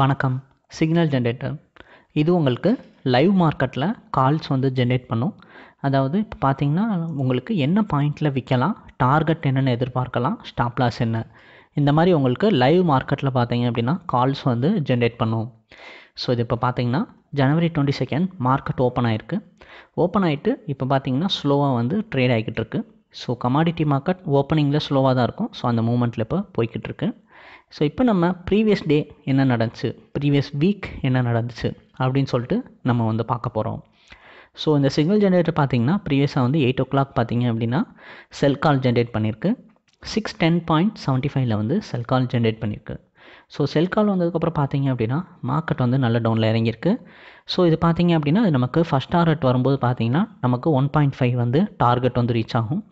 வணக்கம் signal generator இது உங்களுக்கு லைவ் மார்க்கெட்டில் கால்ஸ் வந்து ஜென்ரேட் பண்ணும் அதாவது இப்போ பார்த்தீங்கன்னா உங்களுக்கு என்ன பாயிண்டில் விற்கலாம் டார்கெட் என்னென்னு எதிர்பார்க்கலாம் ஸ்டாப் லாஸ் என்ன இந்த மாதிரி உங்களுக்கு லைவ் மார்க்கெட்டில் பார்த்தீங்க அப்படின்னா கால்ஸ் வந்து ஜென்ரேட் பண்ணும் ஸோ இது இப்போ பார்த்தீங்கன்னா ஜனவரி டுவெண்ட்டி செகண்ட் மார்க்கெட் ஓப்பன் ஆகிருக்கு ஓப்பன் ஆகிட்டு இப்போ பார்த்தீங்கன்னா ஸ்லோவாக வந்து ட்ரேட் ஆகிக்கிட்டு இருக்குது ஸோ கமாடிட்டி மார்க்கெட் ஓப்பனிங்கில் ஸ்லோவாக தான் இருக்கும் ஸோ அந்த மூமெண்ட்டில் இப்போ போய்கிட்டு இருக்கு ஸோ இப்போ நம்ம ப்ரீவியஸ் டே என்ன நடந்துச்சு ப்ரீவியஸ் வீக் என்ன நடந்துச்சு அப்படின்னு சொல்லிட்டு நம்ம வந்து பார்க்க போகிறோம் ஸோ இந்த சிக்னல் ஜென்ரேட்டர் பார்த்தீங்கன்னா ப்ரீவியஸாக வந்து எயிட் ஓ கிளாக் பார்த்தீங்க அப்படின்னா செல் கால் ஜென்ரேட் பண்ணியிருக்கு சிக்ஸ் டென் பாயிண்ட் செவன்ட்டி ஃபைவ்ல வந்து செல் கால் ஜென்ரேட் பண்ணியிருக்கு ஸோ செல் கால் வந்ததுக்கப்புறம் பார்த்தீங்க அப்படின்னா மார்க்கெட் வந்து நல்ல டவுனில் இறங்கியிருக்கு ஸோ இது பார்த்தீங்க அப்படின்னா நமக்கு ஃபஸ்ட் டார்கெட் வரும்போது பார்த்தீங்கன்னா நமக்கு ஒன் பாயிண்ட் ஃபைவ் வந்து டார்கெட் வந்து ரீச் ஆகும்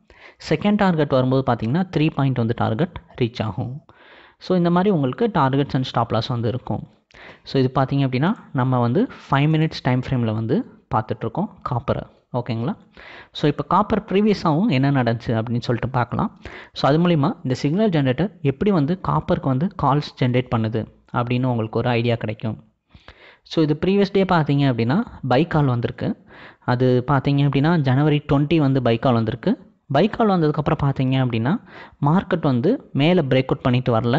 செகண்ட் டார்கெட் வரும்போது பார்த்தீங்கன்னா த்ரீ பாயிண்ட் வந்து டார்கெட் ரீச் ஆகும் ஸோ இந்த மாதிரி உங்களுக்கு டார்கெட்ஸ் அண்ட் ஸ்டாப் லாஸ் வந்து இருக்கும் ஸோ இது பார்த்திங்க அப்படின்னா நம்ம வந்து ஃபைவ் மினிட்ஸ் டைம் ஃப்ரேமில் வந்து பார்த்துட்ருக்கோம் காப்பரை ஓகேங்களா ஸோ இப்போ காப்பர் ப்ரீவியஸாகவும் என்ன நடந்துச்சு அப்படின்னு சொல்லிட்டு பார்க்கலாம் ஸோ அது மூலிமா இந்த சிக்னல் ஜென்ரேட்டர் எப்படி வந்து காப்பருக்கு வந்து கால்ஸ் ஜென்ரேட் பண்ணுது அப்படின்னு உங்களுக்கு ஒரு ஐடியா கிடைக்கும் ஸோ இது ப்ரீவியஸ் டே பார்த்தீங்க அப்படின்னா பைக்கால் வந்திருக்கு அது பார்த்தீங்க அப்படின்னா ஜனவரி டுவெண்ட்டி வந்து பைக்கால் வந்திருக்கு பைக்கால் வந்ததுக்கப்புறம் பார்த்தீங்க அப்படின்னா மார்க்கெட் வந்து மேலே பிரேக் அவுட் பண்ணிட்டு வரல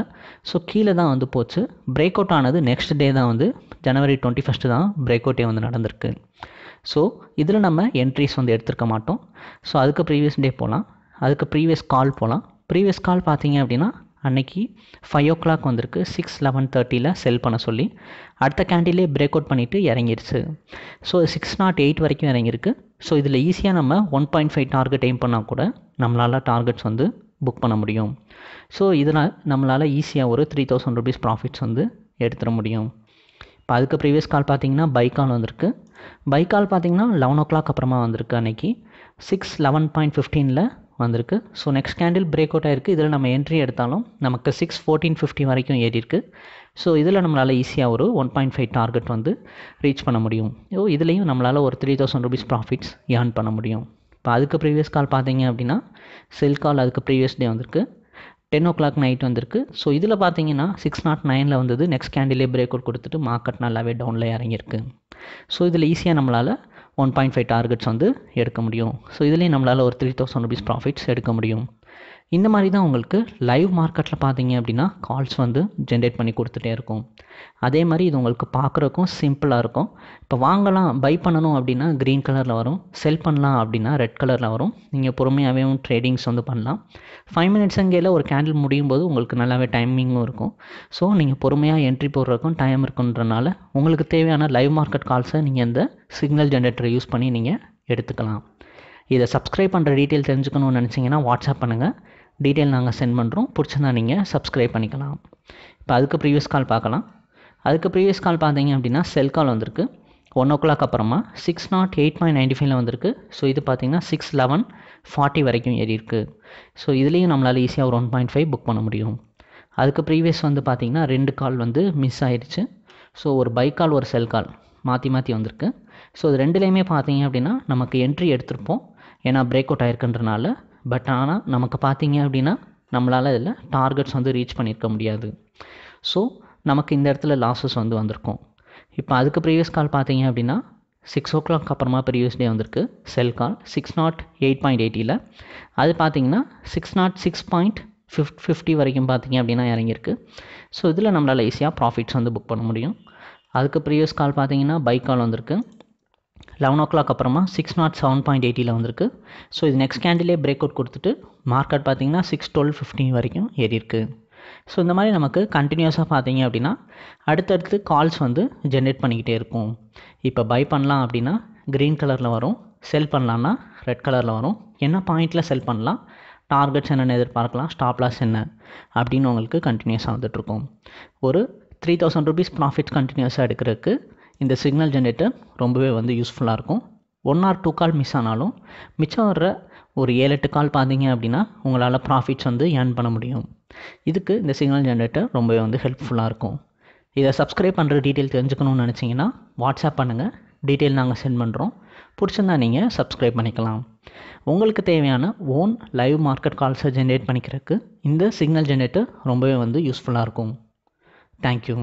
ஸோ கீழே தான் வந்து போச்சு பிரேக் அவுட் ஆனது நெக்ஸ்ட் டே தான் வந்து ஜனவரி டுவெண்ட்டி ஃபஸ்ட்டு தான் பிரேக் அவுட்டே வந்து நடந்திருக்கு ஸோ இதில் நம்ம என்ட்ரிஸ் வந்து எடுத்திருக்க மாட்டோம் ஸோ அதுக்கு ப்ரீவியஸ் டே போகலாம் அதுக்கு ப்ரீவியஸ் கால் போகலாம் ப்ரீவியஸ் கால் பார்த்தீங்க அப்படின்னா அன்றைக்கி ஃபைவ் ஓ கிளாக் வந்திருக்கு சிக்ஸ் லெவன் தேர்ட்டியில் செல் பண்ண சொல்லி அடுத்த கேண்டிலே பிரேக் அவுட் பண்ணிவிட்டு இறங்கிடுச்சு ஸோ சிக்ஸ் நாட் எயிட் வரைக்கும் இறங்கியிருக்கு ஸோ இதில் ஈஸியாக நம்ம one point five target aim பண்ணால் கூட நம்மளால் டார்கெட்ஸ் வந்து புக் பண்ண முடியும் ஸோ இதனால் நம்மளால் ஈஸியாக ஒரு த்ரீ தௌசண்ட் ருபீஸ் ப்ராஃபிட்ஸ் வந்து எடுத்துட முடியும் இப்போ அதுக்கு ப்ரீவியஸ் கால் பார்த்தீங்கன்னா கால் வந்திருக்கு கால் பார்த்தீங்கன்னா லெவன் ஓ கிளாக் அப்புறமா வந்திருக்கு அன்றைக்கி சிக்ஸ் லெவன் பாயிண்ட் ஃபிஃப்டீனில் வந்திருக்கு so next candle break out ஆயிருக்கு இதில் நம்ம என்ட்ரி எடுத்தாலும் நமக்கு சிக்ஸ் ஃபோர்டீன் ஃபிஃப்டி வரைக்கும் ஏறி ஸோ இதில் நம்மளால் ஈஸியாக ஒரு ஒன் பாயிண்ட் ஃபைவ் டார்கெட் வந்து ரீச் பண்ண முடியும் ஸோ இதுலேயும் நம்மளால் ஒரு three thousand rupees profits earn பண்ண முடியும் இப்போ அதுக்கு ப்ரீவியஸ் கால் பார்த்தீங்க அப்படின்னா செல் கால் அதுக்கு ப்ரீவியஸ் டே வந்திருக்கு டென் ஓ கிளாக் நைட் வந்திருக்கு ஸோ இதில் பார்த்தீங்கன்னா சிக்ஸ் நாட் நைனில் வந்தது நெக்ஸ்ட் கேண்டிலே பிரேக் அவுட் கொடுத்துட்டு மார்க்கெட் நல்லாவே டவுனில் இறங்கியிருக்கு ஸோ இதில் ஈஸியாக நம்மளால் ஒன் பாயிண்ட் ஃபைவ் டார்கெட்ஸ் வந்து எடுக்க முடியும் ஸோ இதுலேயும் நம்மளால் ஒரு த்ரீ தௌசண்ட் ருபீஸ் ப்ராஃபிட்ஸ் எடுக்க முடியும் இந்த மாதிரி தான் உங்களுக்கு லைவ் மார்க்கெட்டில் பார்த்தீங்க அப்படின்னா கால்ஸ் வந்து ஜென்ரேட் பண்ணி கொடுத்துட்டே இருக்கும் அதே மாதிரி இது உங்களுக்கு பார்க்குறக்கும் சிம்பிளாக இருக்கும் இப்போ வாங்கலாம் பை பண்ணணும் அப்படின்னா க்ரீன் கலரில் வரும் செல் பண்ணலாம் அப்படின்னா ரெட் கலரில் வரும் நீங்கள் பொறுமையாகவே ட்ரேடிங்ஸ் வந்து பண்ணலாம் ஃபைவ் மினிட்ஸ் அங்கேயில் ஒரு கேண்டில் முடியும் போது உங்களுக்கு நல்லாவே டைமிங்கும் இருக்கும் ஸோ நீங்கள் பொறுமையாக என்ட்ரி போடுறதுக்கும் டைம் இருக்குன்றனால உங்களுக்கு தேவையான லைவ் மார்க்கெட் கால்ஸை நீங்கள் இந்த சிக்னல் ஜென்ரேட்டரை யூஸ் பண்ணி நீங்கள் எடுத்துக்கலாம் இதை சப்ஸ்கிரைப் பண்ணுற டீட்டெயில் தெரிஞ்சுக்கணும்னு நினச்சிங்கன்னா வாட்ஸ்அப் பண்ணுங்கள் டீட்டெயில் நாங்கள் சென்ட் பண்ணுறோம் பிடிச்சிருந்தா நீங்கள் சப்ஸ்கிரைப் பண்ணிக்கலாம் இப்போ அதுக்கு ப்ரீவியஸ் கால் பார்க்கலாம் அதுக்கு ப்ரீவியஸ் கால் பார்த்தீங்க அப்படின்னா செல் கால் வந்திருக்கு ஒன் ஓ கிளாக் அப்புறமா six nought eight point ninety ஃபைவ்ல வந்திருக்கு ஸோ இது பார்த்திங்கன்னா சிக்ஸ் லெவன் ஃபார்ட்டி வரைக்கும் ஏறி இருக்குது ஸோ இதுலேயும் நம்மளால் ஈஸியாக ஒரு ஒன் பாயிண்ட் ஃபைவ் புக் பண்ண முடியும் அதுக்கு ப்ரீவியஸ் வந்து பார்த்தீங்கன்னா ரெண்டு கால் வந்து மிஸ் ஆயிடுச்சு ஸோ ஒரு பை கால் ஒரு செல் கால் மாற்றி மாற்றி வந்திருக்கு ஸோ இது ரெண்டுலேயுமே பார்த்தீங்க அப்படின்னா நமக்கு என்ட்ரி எடுத்திருப்போம் ஏன்னா பிரேக் அவுட் ஆயிருக்குன்றனால பட் ஆனால் நமக்கு பார்த்தீங்க அப்படின்னா நம்மளால் இதில் டார்கெட்ஸ் வந்து ரீச் பண்ணியிருக்க முடியாது ஸோ நமக்கு இந்த இடத்துல லாஸஸ் வந்து வந்திருக்கும் இப்போ அதுக்கு ப்ரீவியஸ் கால் பார்த்தீங்க அப்படின்னா சிக்ஸ் ஓ கிளாக் அப்புறமா ப்ரீவியஸ் டே வந்திருக்கு sell call six nought eight point எயிட்டியில் அது பார்த்தீங்கன்னா six nought six point fift fifty வரைக்கும் பார்த்தீங்க அப்படின்னா இறங்கியிருக்கு ஸோ இதில் நம்மளால் ஈஸியாக ப்ராஃபிட்ஸ் வந்து புக் பண்ண முடியும் அதுக்கு ப்ரீவியஸ் கால் பார்த்தீங்கன்னா பைக் கால் வந்திருக்கு லெவன் ஓ கிளாக் அப்புறமா சிக்ஸ் நாட் செவன் பாயிண்ட் எயிட்டியில் வந்திருக்கு ஸோ இது நெக்ஸ்ட் கேண்டிலே பிரேக் அவுட் கொடுத்துட்டு மார்க்கெட் பார்த்தீங்கன்னா சிக்ஸ் டுவெல் ஃபிஃப்டின் வரைக்கும் ஏறியிருக்கு ஸோ இந்த மாதிரி நமக்கு கண்டினியூஸாக பார்த்தீங்க அப்படின்னா அடுத்தடுத்து கால்ஸ் வந்து ஜென்ரேட் பண்ணிக்கிட்டே இருக்கும் இப்போ பை பண்ணலாம் அப்படின்னா க்ரீன் கலரில் வரும் செல் பண்ணலான்னா ரெட் கலரில் வரும் என்ன பாயிண்டில் செல் பண்ணலாம் டார்கெட்ஸ் என்னென்ன எதிர்பார்க்கலாம் ஸ்டாப் லாஸ் என்ன அப்படின்னு உங்களுக்கு கண்டினியூஸாக வந்துட்டுருக்கும் ஒரு த்ரீ தௌசண்ட் ருபீஸ் ப்ராஃபிட் கண்டினியூஸாக எடுக்கிறதுக்கு இந்த சிக்னல் ஜென்ரேட்டர் ரொம்பவே வந்து யூஸ்ஃபுல்லாக இருக்கும் one or two call miss ஆனாலும் மிச்சம் வர்ற ஒரு ஏழு எட்டு கால் பார்த்தீங்க அப்படின்னா உங்களால் ப்ராஃபிட்ஸ் வந்து ஏர்ன் பண்ண முடியும் இதுக்கு இந்த சிக்னல் ஜென்ரேட்டர் ரொம்பவே வந்து ஹெல்ப்ஃபுல்லாக இருக்கும் இதை சப்ஸ்கிரைப் பண்ணுற டீட்டெயில் தெரிஞ்சுக்கணும்னு நினச்சிங்கன்னா வாட்ஸ்அப் பண்ணுங்கள் டீட்டெயில் நாங்கள் சென்ட் பண்ணுறோம் பிடிச்சிருந்தா நீங்கள் சப்ஸ்கிரைப் பண்ணிக்கலாம் உங்களுக்கு தேவையான ஓன் லைவ் மார்க்கெட் கால்ஸை ஜென்ரேட் பண்ணிக்கிறதுக்கு இந்த சிக்னல் ஜென்ரேட்டர் ரொம்பவே வந்து யூஸ்ஃபுல்லாக இருக்கும் தேங்க்யூ